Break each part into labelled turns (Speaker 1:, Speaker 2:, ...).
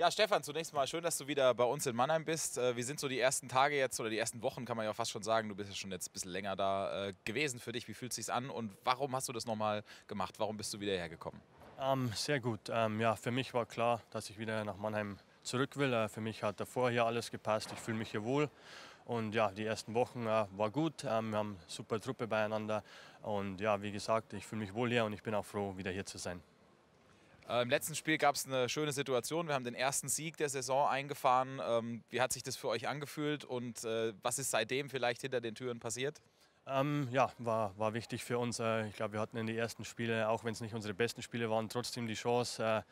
Speaker 1: Ja, Stefan, zunächst mal schön, dass du wieder bei uns in Mannheim bist. Äh, wie sind so die ersten Tage jetzt oder die ersten Wochen, kann man ja fast schon sagen. Du bist ja schon jetzt ein bisschen länger da äh, gewesen für dich. Wie fühlt es sich an und warum hast du das nochmal gemacht? Warum bist du wieder hergekommen?
Speaker 2: Ähm, sehr gut. Ähm, ja, für mich war klar, dass ich wieder nach Mannheim zurück will. Äh, für mich hat davor hier alles gepasst. Ich fühle mich hier wohl. Und ja, die ersten Wochen äh, war gut. Ähm, wir haben super Truppe beieinander. Und ja, wie gesagt, ich fühle mich wohl hier und ich bin auch froh, wieder hier zu sein.
Speaker 1: Äh, Im letzten Spiel gab es eine schöne Situation. Wir haben den ersten Sieg der Saison eingefahren. Ähm, wie hat sich das für euch angefühlt und äh, was ist seitdem vielleicht hinter den Türen passiert?
Speaker 2: Ähm, ja, war, war wichtig für uns. Äh, ich glaube, wir hatten in den ersten Spielen, auch wenn es nicht unsere besten Spiele waren, trotzdem die Chance, äh,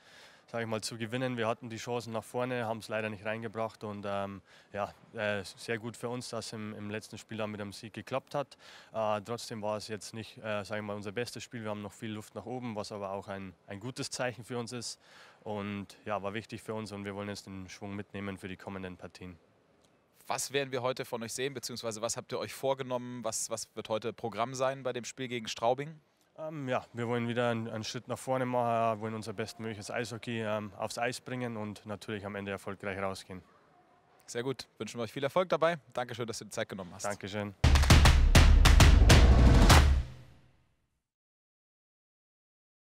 Speaker 2: sage ich mal, zu gewinnen. Wir hatten die Chancen nach vorne, haben es leider nicht reingebracht und ähm, ja, äh, sehr gut für uns, dass im, im letzten Spiel dann mit einem Sieg geklappt hat. Äh, trotzdem war es jetzt nicht, äh, sage ich mal, unser bestes Spiel. Wir haben noch viel Luft nach oben, was aber auch ein, ein gutes Zeichen für uns ist und ja, war wichtig für uns und wir wollen jetzt den Schwung mitnehmen für die
Speaker 1: kommenden Partien. Was werden wir heute von euch sehen, beziehungsweise was habt ihr euch vorgenommen? Was, was wird heute Programm sein bei dem Spiel gegen Straubing?
Speaker 2: Ähm, ja, wir wollen wieder einen, einen, Schritt nach vorne machen, äh, wollen unser bestmögliches Eishockey ähm, aufs Eis bringen und natürlich am Ende erfolgreich rausgehen.
Speaker 1: Sehr gut, wünschen wir euch viel Erfolg dabei. Dankeschön, dass du dir Zeit genommen hast. Dankeschön.